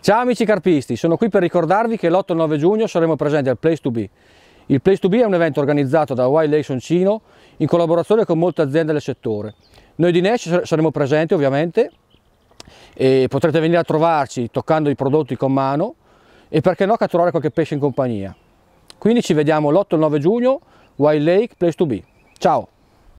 Ciao amici carpisti, sono qui per ricordarvi che l'8 e 9 giugno saremo presenti al Place to Be. Il Place to Be è un evento organizzato da Wild Lake Soncino in collaborazione con molte aziende del settore. Noi di Nash saremo presenti ovviamente e potrete venire a trovarci toccando i prodotti con mano e perché no catturare qualche pesce in compagnia. Quindi ci vediamo l'8 e 9 giugno, Wild Lake, Place to Be. Ciao!